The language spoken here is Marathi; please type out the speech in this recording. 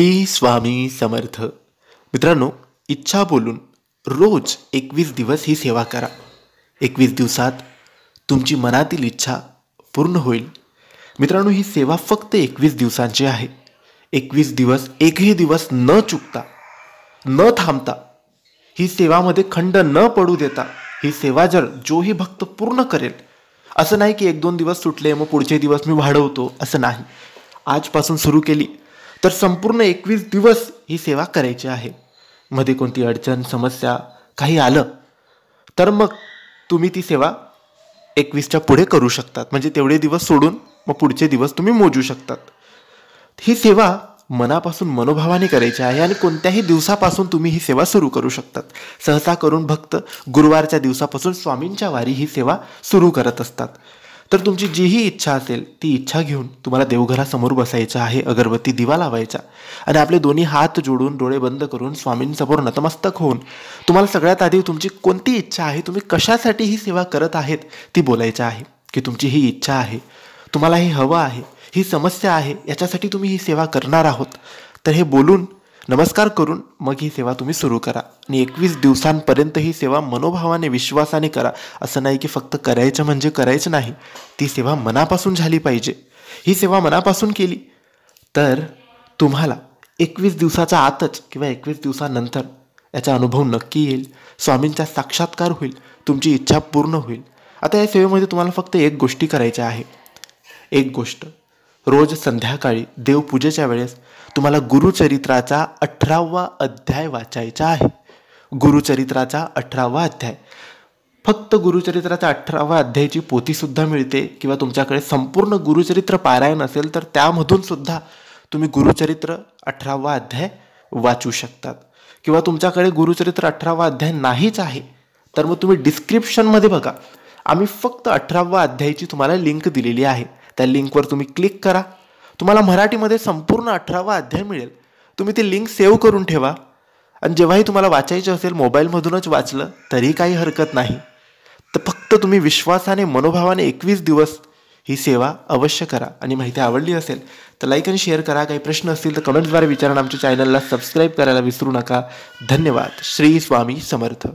श्री स्वामी समर्थ मित्रांनो इच्छा बोलून रोज एकवीस दिवस ही सेवा करा एकवीस दिवसात तुमची मनातील इच्छा पूर्ण होईल मित्रांनो ही सेवा फक्त एकवीस दिवसांची आहे एकवीस दिवस एकही दिवस न चुकता न थांबता ही सेवामध्ये खंड न पडू देता ही सेवा जर जोही भक्त पूर्ण करेल असं नाही की एक दोन दिवस सुटले मग पुढचे दिवस मी वाढवतो असं नाही आजपासून सुरू केली तर संपूर्ण एकवीस दिवस ही सेवा करायची आहे मध्ये कोणती अडचण समस्या काही आलं तर मग तुम्ही ती सेवा एकवीसच्या पुढे करू शकतात म्हणजे तेवढे दिवस सोडून मग पुढचे दिवस तुम्ही मोजू शकतात ही सेवा मनापासून मनोभावाने करायची आहे आणि कोणत्याही दिवसापासून तुम्ही ही सेवा सुरू करू शकतात सहसा करून भक्त गुरुवारच्या दिवसापासून स्वामींच्या वारी ही सेवा सुरू करत असतात तर तुमची जीही इच्छा असेल ती इच्छा घेऊन तुम्हाला देवघरासमोर बसायचं आहे अगरबत्ती दिवा लावायचा आणि आपले दोन्ही हात जोडून डोळे बंद करून स्वामींसमोर नतमस्तक होऊन तुम्हाला सगळ्यात आधी तुमची कोणती इच्छा आहे तुम्ही कशासाठी ही सेवा करत आहेत ती बोलायचं आहे की तुमची ही इच्छा आहे तुम्हाला ही हवं आहे ही समस्या आहे याच्यासाठी तुम्ही ही सेवा करणार आहोत तर हे बोलून नमस्कार करून मग ही सेवा तुम्ही सुरू करा आणि एकवीस दिवसांपर्यंत ही सेवा मनोभावाने विश्वासाने करा असं नाही की फक्त करायचं म्हणजे करायचं नाही ती सेवा मनापासून झाली पाहिजे ही सेवा मनापासून केली तर तुम्हाला एकवीस दिवसाच्या आतच किंवा एकवीस दिवसानंतर याचा अनुभव नक्की येईल स्वामींचा साक्षात्कार होईल तुमची इच्छा पूर्ण होईल आता या सेवेमध्ये तुम्हाला फक्त एक गोष्टी करायच्या आहे एक गोष्ट रोज संध्याकाळी देवपूजेच्या वेळेस तुम्हाला गुरुचरित्राचा अठरावा अध्याय वाचायचा आहे गुरुचरित्राचा अठरावा अध्याय फक्त गुरुचरित्राचा अठरावा अध्यायाची पोथीसुद्धा मिळते किंवा तुमच्याकडे संपूर्ण गुरुचरित्र पारायण असेल तर त्यामधून सुद्धा तुम्ही गुरुचरित्र अठरावा अध्याय वाचू शकतात किंवा तुमच्याकडे गुरुचरित्र अठरावा अध्याय नाहीच आहे तर मग तुम्ही डिस्क्रिप्शनमध्ये बघा आम्ही फक्त अठरावा अध्यायाची तुम्हाला लिंक दिलेली आहे त्या लिंकवर तुम्ही क्लिक करा तुम्हाला मराठीमध्ये संपूर्ण अठरावा अध्याय मिळेल तुम्ही ती लिंक सेव्ह करून ठेवा आणि जेव्हाही तुम्हाला वाचायचं असेल मोबाईलमधूनच वाचलं तरी काही हरकत नाही तर फक्त तुम्ही विश्वासाने मनोभावाने एकवीस दिवस ही सेवा अवश्य करा आणि माहिती आवडली असेल तर लाईक आणि शेअर करा काही प्रश्न असतील तर कमेंट्सद्वारे विचारा आमच्या चॅनलला सबस्क्राईब करायला विसरू नका धन्यवाद श्री स्वामी समर्थ